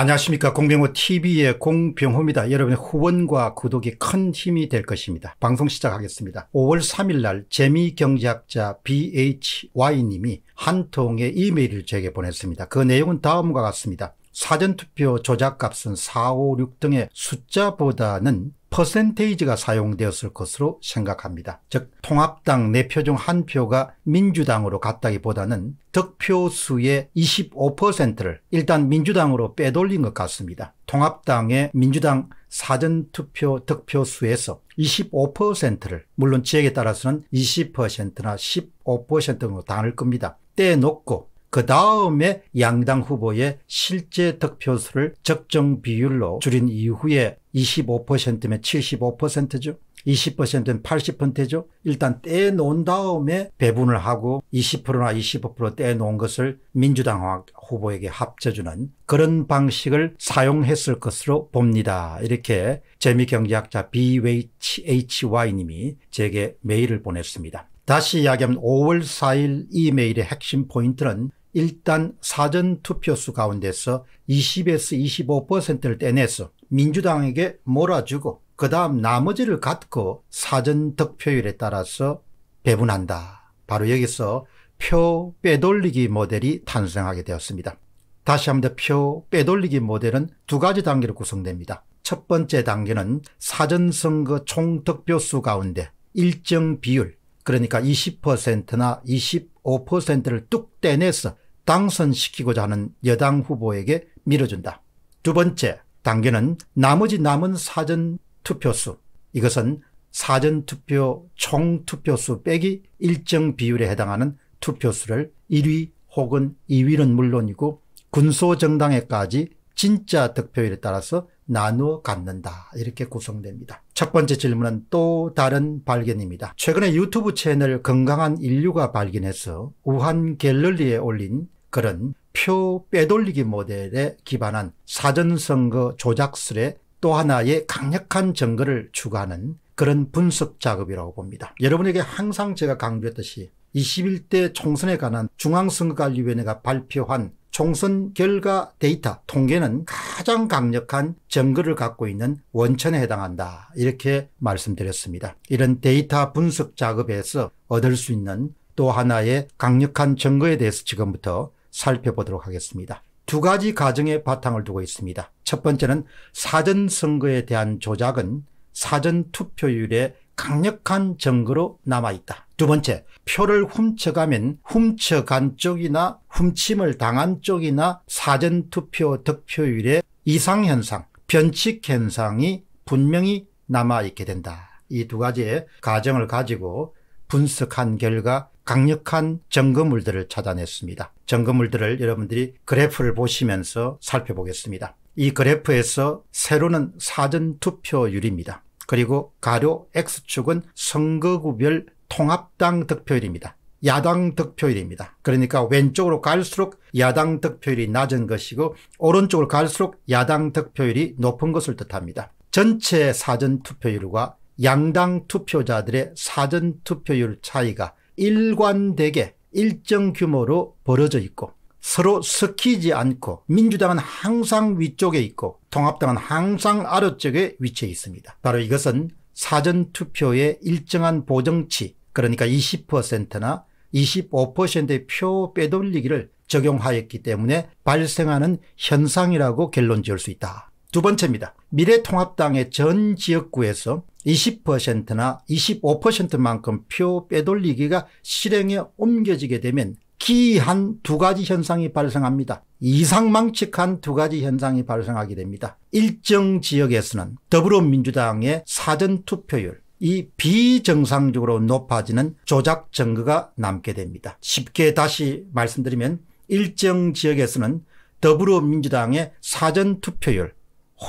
안녕하십니까 공병호 TV의 공병호입니다. 여러분의 후원과 구독이 큰 힘이 될 것입니다. 방송 시작하겠습니다. 5월 3일 날 재미경제학자 BHY님이 한 통의 이메일을 제게 보냈습니다. 그 내용은 다음과 같습니다. 사전투표 조작값은 4, 5, 6 등의 숫자보다는 퍼센테이지가 사용되었을 것으로 생각합니다. 즉 통합당 4표 중 한표가 민주당으로 갔다기보다는 득표수의 25%를 일단 민주당으로 빼돌린 것 같습니다. 통합당의 민주당 사전투표 득표수에서 25%를 물론 지역에 따라서는 20%나 15%로 당할 겁니다. 떼놓고 그 다음에 양당 후보의 실제 득표수를 적정 비율로 줄인 이후에 25%면 75%죠. 2 0는 80%죠. 일단 떼놓은 다음에 배분을 하고 20%나 25% 떼놓은 것을 민주당 후보에게 합쳐주는 그런 방식을 사용했을 것으로 봅니다. 이렇게 재미경제학자 BHY님이 제게 메일을 보냈습니다. 다시 이야기하면 5월 4일 이메일의 핵심 포인트는 일단 사전 투표수 가운데서 20에서 25%를 떼내서 민주당에게 몰아주고 그 다음 나머지를 갖고 사전 득표율에 따라서 배분한다. 바로 여기서 표 빼돌리기 모델이 탄생하게 되었습니다. 다시 한 번 표 빼돌리기 모델은 두 가지 단계로 구성됩니다. 첫 번째 단계는 사전선거 총득표수 가운데 일정 비율 그러니까 20%나 25% 5%를 뚝 떼내서 당선시키고자 하는 여당 후보에게 밀어준다. 두 번째 단계는 나머지 남은 사전 투표수. 이것은 사전 투표 총 투표수 빼기 일정 비율에 해당하는 투표수를 1위 혹은 2위는 물론이고 군소정당에까지 진짜 득표율에 따라서 나누어 갖는다. 이렇게 구성됩니다. 첫 번째 질문은 또 다른 발견입니다. 최근에 유튜브 채널 건강한 인류가 발견해서 우한 갤러리에 올린 그런 표 빼돌리기 모델에 기반한 사전선거 조작술의 또 하나의 강력한 증거를 추구하는 그런 분석 작업이라고 봅니다. 여러분에게 항상 제가 강조했듯이 21대 총선에 관한 중앙선거관리위원회가 발표한 총선 결과 데이터 통계는 가장 강력한 증거를 갖고 있는 원천에 해당한다 이렇게 말씀드렸습니다. 이런 데이터 분석 작업에서 얻을 수 있는 또 하나의 강력한 증거에 대해서 지금부터 살펴보도록 하겠습니다. 두 가지 가정의 바탕을 두고 있습니다. 첫 번째는 사전 선거에 대한 조작은 사전 투표율의 강력한 증거로 남아있다. 두 번째, 표를 훔쳐가면 훔쳐간 쪽이나 훔침을 당한 쪽이나 사전투표 득표율의 이상현상, 변칙현상이 분명히 남아있게 된다. 이 두 가지의 가정을 가지고 분석한 결과 강력한 점검물들을 찾아냈습니다. 점검물들을 여러분들이 그래프를 보시면서 살펴보겠습니다. 이 그래프에서 세로는 사전투표율입니다. 그리고 가로 X축은 선거구별 통합당 득표율입니다. 야당 득표율입니다. 그러니까 왼쪽으로 갈수록 야당 득표율이 낮은 것이고 오른쪽으로 갈수록 야당 득표율이 높은 것을 뜻합니다. 전체 사전 투표율과 양당 투표자들의 사전 투표율 차이가 일관되게 일정 규모로 벌어져 있고 서로 섞이지 않고 민주당은 항상 위쪽에 있고 통합당은 항상 아래쪽에 위치해 있습니다. 바로 이것은 사전투표의 일정한 보정치 그러니까 20%나 25%의 표 빼돌리기를 적용하였기 때문에 발생하는 현상이라고 결론 지을 수 있다. 두 번째입니다. 미래통합당의 전 지역구에서 20%나 25%만큼 표 빼돌리기가 실행에 옮겨지게 되면 기이한 두 가지 현상이 발생합니다. 이상망측한 두 가지 현상이 발생하게 됩니다. 일정 지역에서는 더불어민주당의 사전투표율 이 비정상적으로 높아지는 조작 증거가 남게 됩니다. 쉽게 다시 말씀드리면 일정 지역에서는 더불어민주당의 사전투표율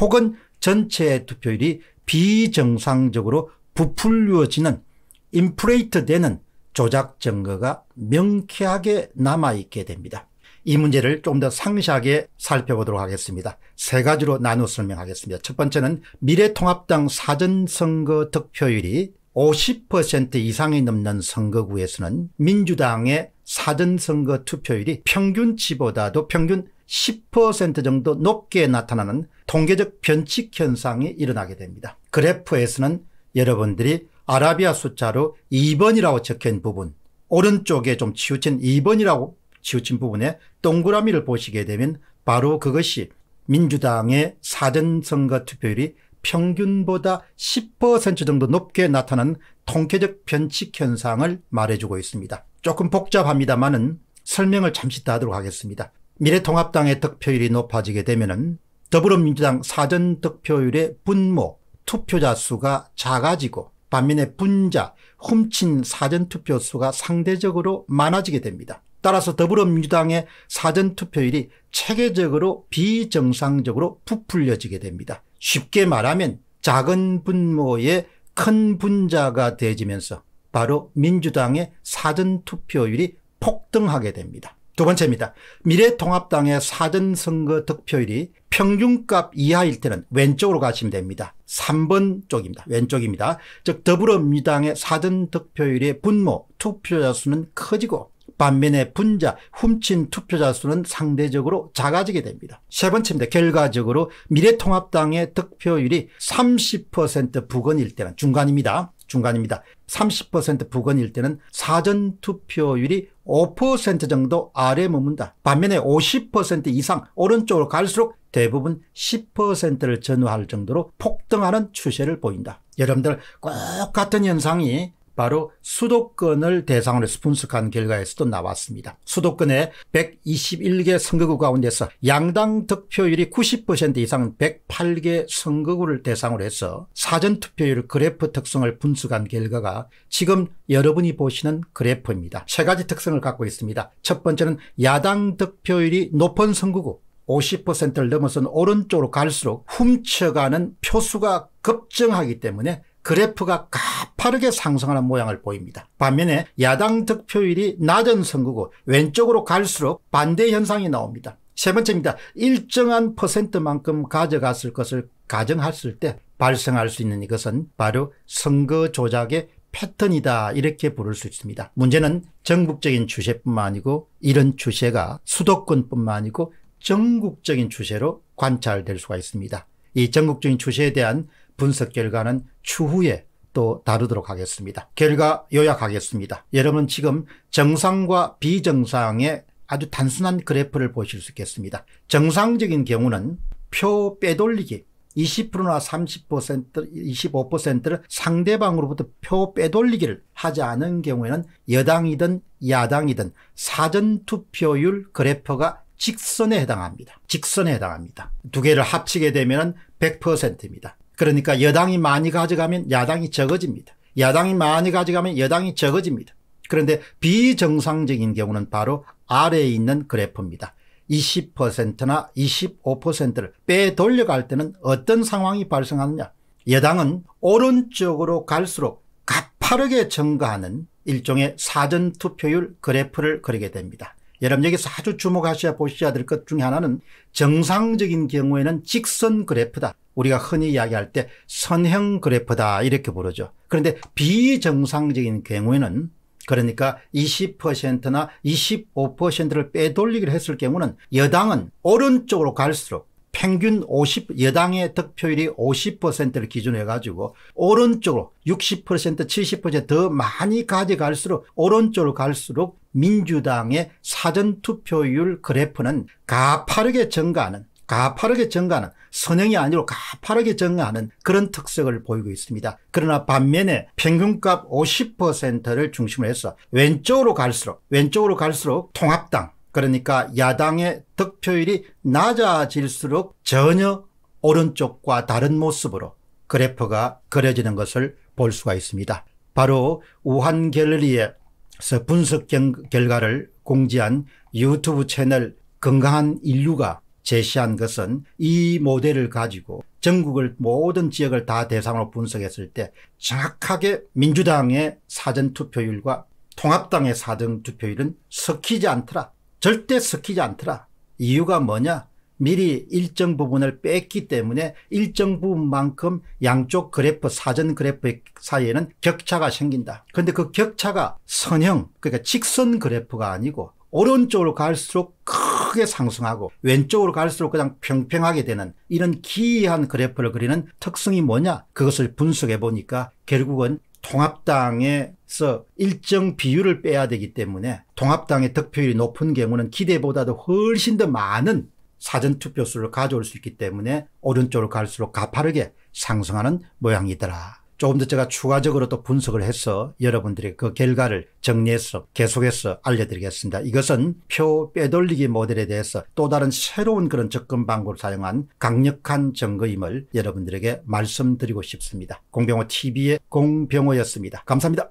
혹은 전체 투표율이 비정상적으로 부풀려지는 인프레이트 되는 조작 증거가 명쾌하게 남아있게 됩니다. 이 문제를 좀 더 상세하게 살펴보도록 하겠습니다. 세 가지로 나누어 설명하겠습니다. 첫 번째는 미래통합당 사전선거 득표율이 50% 이상이 넘는 선거구에서는 민주당의 사전선거 투표율이 평균치보다도 평균 10% 정도 높게 나타나는 통계적 변칙 현상이 일어나게 됩니다. 그래프에서는 여러분들이 아라비아 숫자로 2번이라고 적힌 부분 오른쪽에 좀 치우친 2번이라고 치우친 부분에 동그라미를 보시게 되면 바로 그것이 민주당의 사전선거 투표율이 평균보다 10% 정도 높게 나타난 통계적 변칙 현상을 말해주고 있습니다. 조금 복잡합니다만은 설명을 잠시 따도록 하겠습니다. 미래통합당의 득표율이 높아지게 되면 더불어민주당 사전 득표율의 분모, 투표자 수가 작아지고 반면에 분자, 훔친 사전 투표 수가 상대적으로 많아지게 됩니다. 따라서 더불어민주당의 사전투표율이 체계적으로 비정상적으로 부풀려지게 됩니다. 쉽게 말하면 작은 분모의 큰 분자가 되지면서 바로 민주당의 사전투표율이 폭등하게 됩니다. 두 번째입니다. 미래통합당의 사전선거 득표율이 평균값 이하일 때는 왼쪽으로 가시면 됩니다. 3번 쪽입니다. 왼쪽입니다. 즉 더불어민주당의 사전득표율의 분모 투표자 수는 커지고 반면에 분자 훔친 투표자 수는 상대적으로 작아지게 됩니다. 세 번째입니다. 결과적으로 미래통합당의 득표율이 30% 부근일 때는 중간입니다. 중간입니다. 30% 부근일 때는 사전 투표율이 5% 정도 아래 머문다. 반면에 50% 이상 오른쪽으로 갈수록 대부분 10%를 전후할 정도로 폭등하는 추세를 보인다. 여러분들 꼭 같은 현상이 바로 수도권을 대상으로 분석한 결과에서도 나왔습니다. 수도권의 121개 선거구 가운데서 양당 득표율이 90% 이상 108개 선거구를 대상으로 해서 사전투표율 그래프 특성을 분석한 결과가 지금 여러분이 보시는 그래프입니다. 세 가지 특성을 갖고 있습니다. 첫 번째는 야당 득표율이 높은 선거구 50%를 넘어선 오른쪽으로 갈수록 훔쳐가는 표수가 급증하기 때문에 그래프가 가파르게 상승하는 모양을 보입니다. 반면에 야당 득표율이 낮은 선거고 왼쪽으로 갈수록 반대 현상이 나옵니다. 세 번째입니다. 일정한 퍼센트만큼 가져갔을 것을 가정했을 때 발생할 수 있는 이것은 바로 선거 조작의 패턴이다 이렇게 부를 수 있습니다. 문제는 전국적인 추세뿐만 아니고 이런 추세가 수도권뿐만 아니고 전국적인 추세로 관찰될 수가 있습니다. 이 전국적인 추세에 대한 분석 결과는 추후에 또 다루도록 하겠습니다. 결과 요약하겠습니다. 여러분 지금 정상과 비정상의 아주 단순한 그래프를 보실 수 있겠습니다. 정상적인 경우는 표 빼돌리기 20%나 30% 25%를 상대방으로부터 표 빼돌리기를 하지 않은 경우에는 여당이든 야당이든 사전투표율 그래프가 직선에 해당합니다. 직선에 해당합니다. 두 개를 합치게 되면 100%입니다. 그러니까 여당이 많이 가져가면 야당이 적어집니다. 야당이 많이 가져가면 여당이 적어집니다. 그런데 비정상적인 경우는 바로 아래에 있는 그래프입니다. 20%나 25%를 빼돌려갈 때는 어떤 상황이 발생하느냐. 여당은 오른쪽으로 갈수록 가파르게 증가하는 일종의 사전투표율 그래프를 그리게 됩니다. 여러분 여기서 아주 주목하셔야 보셔야 될 것 중에 하나는 정상적인 경우에는 직선 그래프다. 우리가 흔히 이야기할 때 선형 그래프다 이렇게 부르죠. 그런데 비정상적인 경우에는 그러니까 20%나 25%를 빼돌리기로 했을 경우는 여당은 오른쪽으로 갈수록 평균 50 여당의 득표율이 50%를 기준 해가지고 오른쪽으로 60% 70%더 많이 가져갈수록 오른쪽으로 갈수록 민주당의 사전 투표율 그래프는 가파르게 증가하는 가파르게 증가하는 선형이아니고 가파르게 증가하는 그런 특색을 보이고 있습니다. 그러나 반면에 평균값 50%를 중심으로 해서 왼쪽으로 갈수록 왼쪽으로 갈수록 통합당 그러니까 야당의 득표율이 낮아질수록 전혀 오른쪽과 다른 모습으로 그래프가 그려지는 것을 볼 수가 있습니다. 바로 우한 갤러리에서 분석 결과를 공지한 유튜브 채널 건강한 인류가 제시한 것은 이 모델을 가지고 전국을 모든 지역을 다 대상으로 분석했을 때 정확하게 민주당의 사전 투표율과 통합당의 사전 투표율은 섞이지 않더라. 절대 섞이지 않더라. 이유가 뭐냐? 미리 일정 부분을 뺐기 때문에 일정 부분만큼 양쪽 그래프 사전 그래프 사이에는 격차가 생긴다. 그런데 그 격차가 선형 그러니까 직선 그래프가 아니고 오른쪽으로 갈수록 크게 상승하고 왼쪽으로 갈수록 그냥 평평하게 되는 이런 기이한 그래프를 그리는 특성이 뭐냐 그것을 분석해 보니까 결국은 통합당에서 일정 비율을 빼야 되기 때문에 통합당의 득표율이 높은 경우는 기대보다도 훨씬 더 많은 사전투표 수를 가져올 수 있기 때문에 오른쪽으로 갈수록 가파르게 상승하는 모양이더라. 조금 더 제가 추가적으로 또 분석을 해서 여러분들의 그 결과를 정리해서 계속해서 알려드리겠습니다. 이것은 표 빼돌리기 모델에 대해서 또 다른 새로운 그런 접근 방법을 사용한 강력한 증거임을 여러분들에게 말씀드리고 싶습니다. 공병호 TV의 공병호였습니다. 감사합니다.